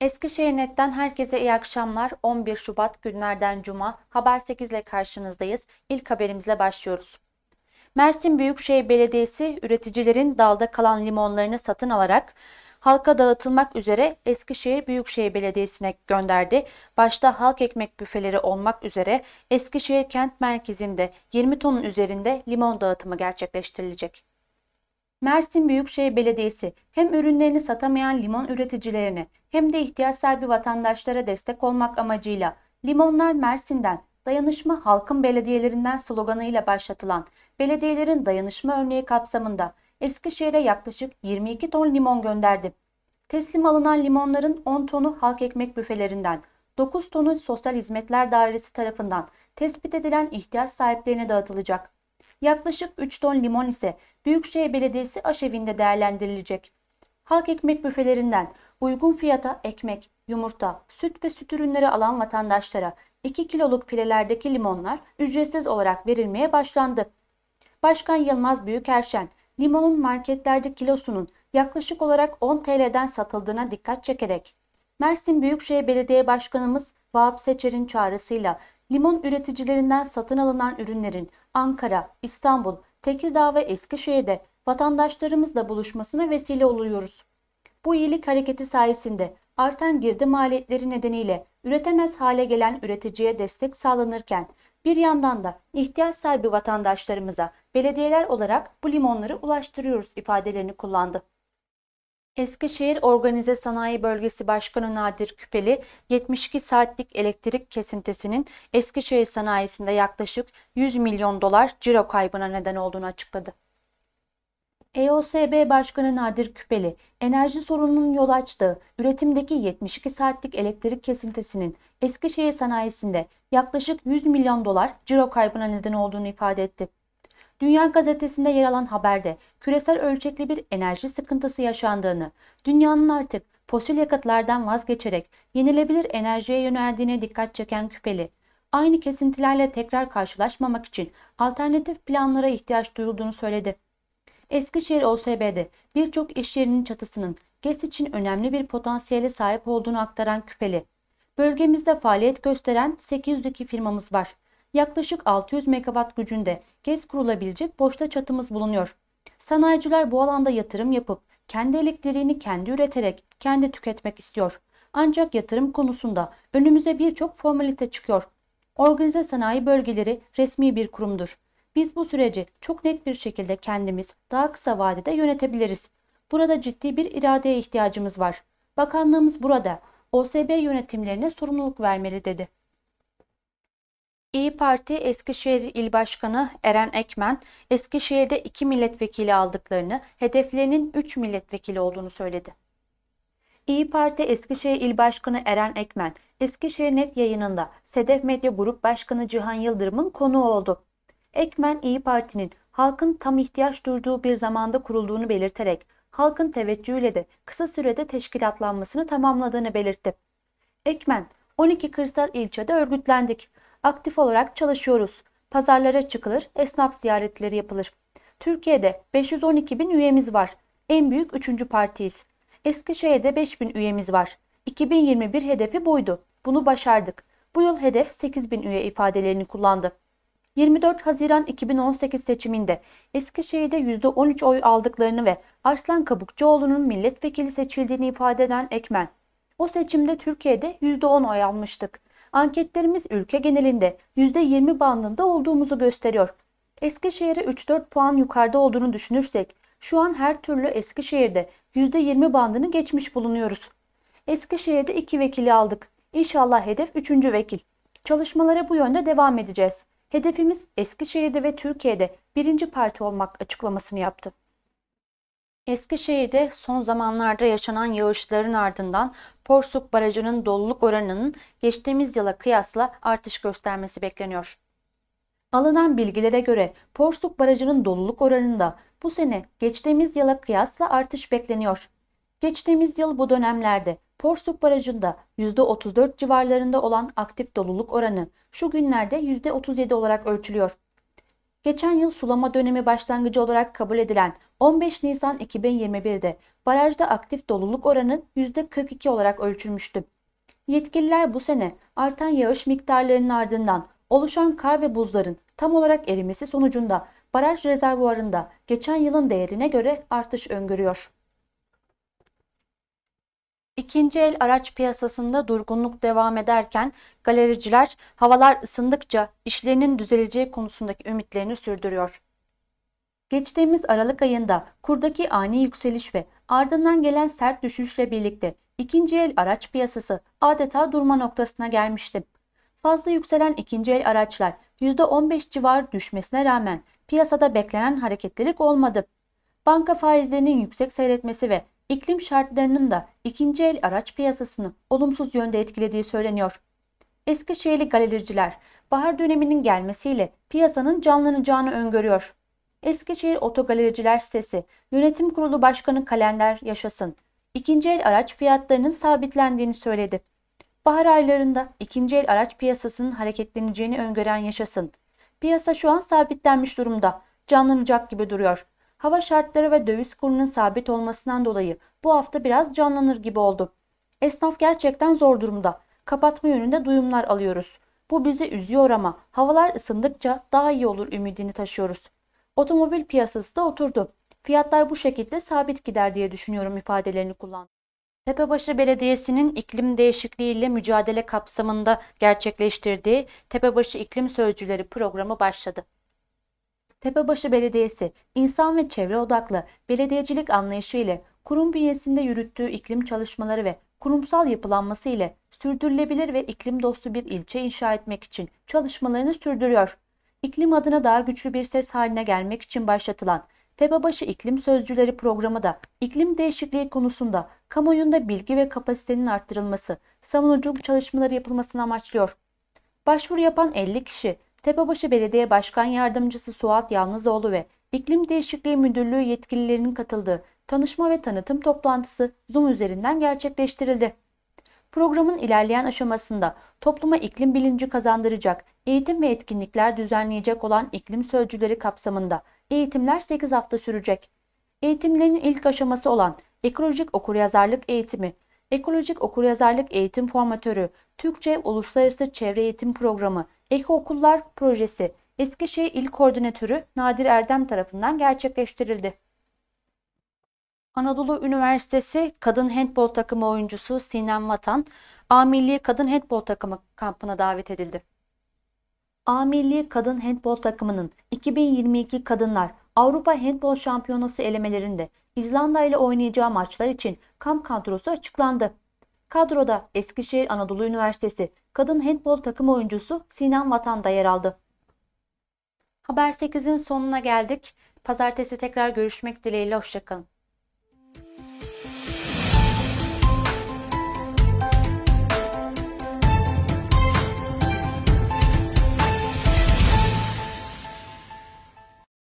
Eskişehir Net'ten herkese iyi akşamlar. 11 Şubat günlerden Cuma Haber 8 ile karşınızdayız. İlk haberimizle başlıyoruz. Mersin Büyükşehir Belediyesi üreticilerin dalda kalan limonlarını satın alarak halka dağıtılmak üzere Eskişehir Büyükşehir Belediyesi'ne gönderdi. Başta halk ekmek büfeleri olmak üzere Eskişehir kent merkezinde 20 tonun üzerinde limon dağıtımı gerçekleştirilecek. Mersin Büyükşehir Belediyesi hem ürünlerini satamayan limon üreticilerine hem de ihtiyaç sahibi vatandaşlara destek olmak amacıyla Limonlar Mersin'den Dayanışma Halkın Belediyelerinden sloganıyla başlatılan belediyelerin dayanışma örneği kapsamında Eskişehir'e yaklaşık 22 ton limon gönderdi. Teslim alınan limonların 10 tonu halk ekmek büfelerinden, 9 tonu Sosyal Hizmetler Dairesi tarafından tespit edilen ihtiyaç sahiplerine dağıtılacak. Yaklaşık 3 ton limon ise Büyükşehir Belediyesi aşevinde değerlendirilecek. Halk ekmek büfelerinden uygun fiyata ekmek, yumurta, süt ve süt ürünleri alan vatandaşlara 2 kiloluk pilelerdeki limonlar ücretsiz olarak verilmeye başlandı. Başkan Yılmaz Büyükerşen, limonun marketlerde kilosunun yaklaşık olarak 10 TL'den satıldığına dikkat çekerek, Mersin Büyükşehir Belediye Başkanımız Vahap Seçer'in çağrısıyla Limon üreticilerinden satın alınan ürünlerin Ankara, İstanbul, Tekirdağ ve Eskişehir'de vatandaşlarımızla buluşmasına vesile oluyoruz. Bu iyilik hareketi sayesinde artan girdi maliyetleri nedeniyle üretemez hale gelen üreticiye destek sağlanırken bir yandan da ihtiyaç sahibi vatandaşlarımıza belediyeler olarak bu limonları ulaştırıyoruz ifadelerini kullandı. Eskişehir Organize Sanayi Bölgesi Başkanı Nadir Küpeli, 72 saatlik elektrik kesintisinin Eskişehir sanayisinde yaklaşık 100 milyon dolar ciro kaybına neden olduğunu açıkladı. EOSB Başkanı Nadir Küpeli, enerji sorununun yol açtığı üretimdeki 72 saatlik elektrik kesintisinin Eskişehir sanayisinde yaklaşık 100 milyon dolar ciro kaybına neden olduğunu ifade etti. Dünya Gazetesi'nde yer alan haberde küresel ölçekli bir enerji sıkıntısı yaşandığını, dünyanın artık fosil yakıtlardan vazgeçerek yenilebilir enerjiye yöneldiğine dikkat çeken Küpeli, aynı kesintilerle tekrar karşılaşmamak için alternatif planlara ihtiyaç duyulduğunu söyledi. Eskişehir OSB'de birçok iş yerinin çatısının GES için önemli bir potansiyele sahip olduğunu aktaran Küpeli, bölgemizde faaliyet gösteren 802 firmamız var yaklaşık 600 megawatt gücünde gez kurulabilecek boşta çatımız bulunuyor. Sanayiciler bu alanda yatırım yapıp kendi elektriğini kendi üreterek kendi tüketmek istiyor. Ancak yatırım konusunda önümüze birçok formalite çıkıyor. Organize Sanayi Bölgeleri resmi bir kurumdur. Biz bu süreci çok net bir şekilde kendimiz daha kısa vadede yönetebiliriz. Burada ciddi bir iradeye ihtiyacımız var. Bakanlığımız burada OSB yönetimlerine sorumluluk vermeli dedi. İyi Parti Eskişehir İl Başkanı Eren Ekmen, Eskişehir'de iki milletvekili aldıklarını, hedeflerinin 3 milletvekili olduğunu söyledi. İyi Parti Eskişehir İl Başkanı Eren Ekmen, Eskişehir Net yayınında Sedef Medya Grup Başkanı Cihan Yıldırım'ın konuğu oldu. Ekmen, İyi Parti'nin halkın tam ihtiyaç duyduğu bir zamanda kurulduğunu belirterek, halkın teveccühüyle de kısa sürede teşkilatlanmasını tamamladığını belirtti. Ekmen, 12 kırsal ilçede örgütlendik aktif olarak çalışıyoruz. Pazarlara çıkılır, esnaf ziyaretleri yapılır. Türkiye'de 512 bin üyemiz var. En büyük 3. partiyiz. Eskişehir'de 5 bin üyemiz var. 2021 hedefi buydu. Bunu başardık. Bu yıl hedef 8 bin üye ifadelerini kullandı. 24 Haziran 2018 seçiminde Eskişehir'de %13 oy aldıklarını ve Arslan Kabukçuoğlu'nun milletvekili seçildiğini ifade eden Ekmen. O seçimde Türkiye'de %10 oy almıştık. Anketlerimiz ülke genelinde %20 bandında olduğumuzu gösteriyor. Eskişehir'e 3-4 puan yukarıda olduğunu düşünürsek şu an her türlü Eskişehir'de %20 bandını geçmiş bulunuyoruz. Eskişehir'de 2 vekili aldık. İnşallah hedef 3. vekil. Çalışmalara bu yönde devam edeceğiz. Hedefimiz Eskişehir'de ve Türkiye'de birinci parti olmak açıklamasını yaptı. Eskişehir'de son zamanlarda yaşanan yağışların ardından Porsuk Barajı'nın doluluk oranının geçtiğimiz yıla kıyasla artış göstermesi bekleniyor. Alınan bilgilere göre Porsuk Barajı'nın doluluk oranında bu sene geçtiğimiz yıla kıyasla artış bekleniyor. Geçtiğimiz yıl bu dönemlerde Porsuk Barajı'nda %34 civarlarında olan aktif doluluk oranı şu günlerde %37 olarak ölçülüyor. Geçen yıl sulama dönemi başlangıcı olarak kabul edilen 15 Nisan 2021'de barajda aktif doluluk oranı %42 olarak ölçülmüştü. Yetkililer bu sene artan yağış miktarlarının ardından oluşan kar ve buzların tam olarak erimesi sonucunda baraj rezervuarında geçen yılın değerine göre artış öngörüyor. İkinci el araç piyasasında durgunluk devam ederken galericiler havalar ısındıkça işlerinin düzeleceği konusundaki ümitlerini sürdürüyor. Geçtiğimiz Aralık ayında kurdaki ani yükseliş ve ardından gelen sert düşüşle birlikte ikinci el araç piyasası adeta durma noktasına gelmişti. Fazla yükselen ikinci el araçlar %15 civar düşmesine rağmen piyasada beklenen hareketlilik olmadı. Banka faizlerinin yüksek seyretmesi ve iklim şartlarının da ikinci el araç piyasasını olumsuz yönde etkilediği söyleniyor. Eskişehirli galericiler bahar döneminin gelmesiyle piyasanın canlanacağını öngörüyor. Eskişehir Otogalericiler Sitesi Yönetim Kurulu Başkanı Kalender Yaşasın ikinci el araç fiyatlarının sabitlendiğini söyledi. Bahar aylarında ikinci el araç piyasasının hareketleneceğini öngören Yaşasın. Piyasa şu an sabitlenmiş durumda, canlanacak gibi duruyor. Hava şartları ve döviz kurunun sabit olmasından dolayı bu hafta biraz canlanır gibi oldu. Esnaf gerçekten zor durumda. Kapatma yönünde duyumlar alıyoruz. Bu bizi üzüyor ama havalar ısındıkça daha iyi olur ümidini taşıyoruz. Otomobil piyasası da oturdu. Fiyatlar bu şekilde sabit gider diye düşünüyorum ifadelerini kullandı. Tepebaşı Belediyesi'nin iklim değişikliğiyle mücadele kapsamında gerçekleştirdiği Tepebaşı İklim Sözcüleri programı başladı. Tepebaşı Belediyesi, insan ve çevre odaklı belediyecilik anlayışı ile kurum bünyesinde yürüttüğü iklim çalışmaları ve kurumsal yapılanması ile sürdürülebilir ve iklim dostu bir ilçe inşa etmek için çalışmalarını sürdürüyor. İklim adına daha güçlü bir ses haline gelmek için başlatılan Tepebaşı İklim Sözcüleri programı da iklim değişikliği konusunda kamuoyunda bilgi ve kapasitenin arttırılması, savunuculuk çalışmaları yapılmasını amaçlıyor. Başvuru yapan 50 kişi Tepebaşı Belediye Başkan Yardımcısı Suat Yalnızoğlu ve İklim Değişikliği Müdürlüğü yetkililerinin katıldığı tanışma ve tanıtım toplantısı Zoom üzerinden gerçekleştirildi. Programın ilerleyen aşamasında topluma iklim bilinci kazandıracak eğitim ve etkinlikler düzenleyecek olan iklim sözcüleri kapsamında eğitimler 8 hafta sürecek. Eğitimlerin ilk aşaması olan ekolojik okuryazarlık eğitimi Ekolojik Okuryazarlık Eğitim Formatörü, Türkçe Uluslararası Çevre Eğitim Programı, Eko Okullar Projesi, Eskişehir İl Koordinatörü Nadir Erdem tarafından gerçekleştirildi. Anadolu Üniversitesi Kadın Handbol Takımı oyuncusu Sinem Vatan, A Milli Kadın Handbol Takımı kampına davet edildi. A Milli Kadın Handbol Takımı'nın 2022 Kadınlar Avrupa Handbol Şampiyonası elemelerinde İzlanda ile oynayacağı maçlar için kamp kadrosu açıklandı. Kadroda Eskişehir Anadolu Üniversitesi kadın handbol takım oyuncusu Sinan Vatan da yer aldı. Haber 8'in sonuna geldik. Pazartesi tekrar görüşmek dileğiyle hoşçakalın.